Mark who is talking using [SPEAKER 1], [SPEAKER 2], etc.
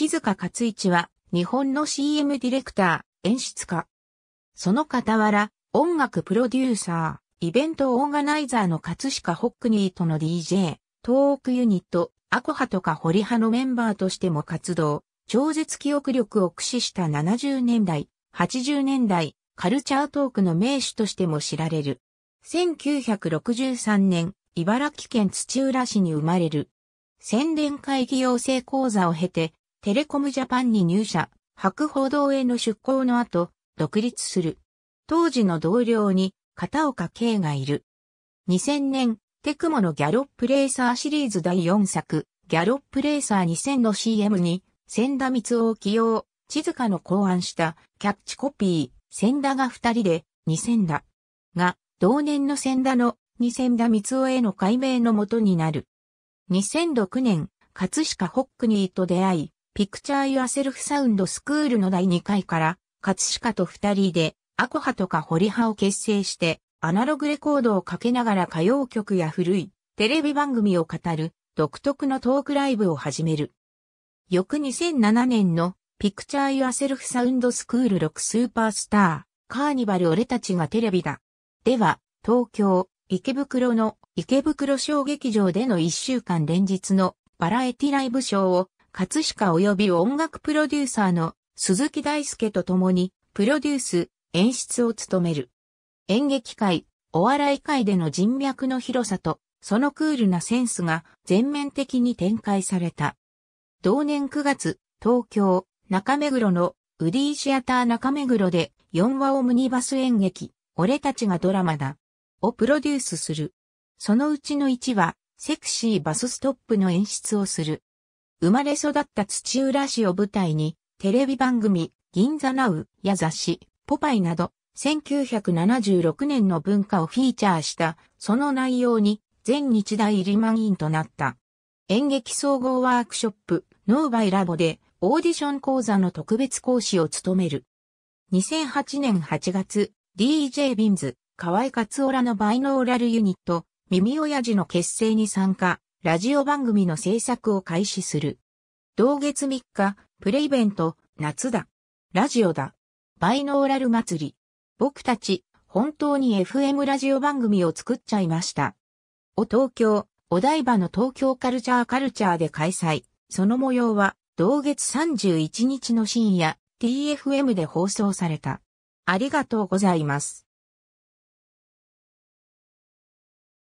[SPEAKER 1] 静香勝一は、日本の CM ディレクター、演出家。その傍ら、音楽プロデューサー、イベントオーガナイザーの葛飾ホックニーとの DJ、東北ユニット、アコハとかホリハのメンバーとしても活動、超絶記憶力を駆使した70年代、80年代、カルチャートークの名手としても知られる。1963年、茨城県土浦市に生まれる。宣伝会議養成講座を経て、テレコムジャパンに入社、白報道への出向の後、独立する。当時の同僚に片岡慶がいる。2000年、テクモのギャロップレーサーシリーズ第4作、ギャロップレーサー2000の CM に、千田光雄を起用、静香の考案したキャッチコピー、千田が二人で、二千田が、同年の千田の二千田光雄への改名のもとになる。2006年、葛飾ホックニーと出会い、ピクチャー・ユアセルフ・サウンド・スクールの第2回から、葛飾と二人で、アコハとかホリハを結成して、アナログレコードをかけながら歌謡曲や古いテレビ番組を語る独特のトークライブを始める。翌2007年のピクチャー・ユアセルフ・サウンド・スクール6スーパースター、カーニバル俺たちがテレビだ。では、東京、池袋の池袋小劇場での1週間連日のバラエティライブショーを葛飾及び音楽プロデューサーの鈴木大介と共に、プロデュース、演出を務める。演劇界、お笑い界での人脈の広さと、そのクールなセンスが全面的に展開された。同年9月、東京、中目黒のウディシアター中目黒で4話オムニバス演劇、俺たちがドラマだ、をプロデュースする。そのうちの1話、セクシーバスストップの演出をする。生まれ育った土浦市を舞台に、テレビ番組、銀座ナウや雑誌、ポパイなど、1976年の文化をフィーチャーした、その内容に、全日大リマインとなった。演劇総合ワークショップ、ノーバイラボで、オーディション講座の特別講師を務める。2008年8月、DJ ビンズ、河合勝オラのバイノーラルユニット、耳親父の結成に参加、ラジオ番組の制作を開始する。同月3日、プレイベント、夏だ。ラジオだ。バイノーラル祭り。僕たち、本当に FM ラジオ番組を作っちゃいました。お東京、お台場の東京カルチャーカルチャーで開催。その模様は、同月31日の深夜、TFM で放送された。ありがとうございます。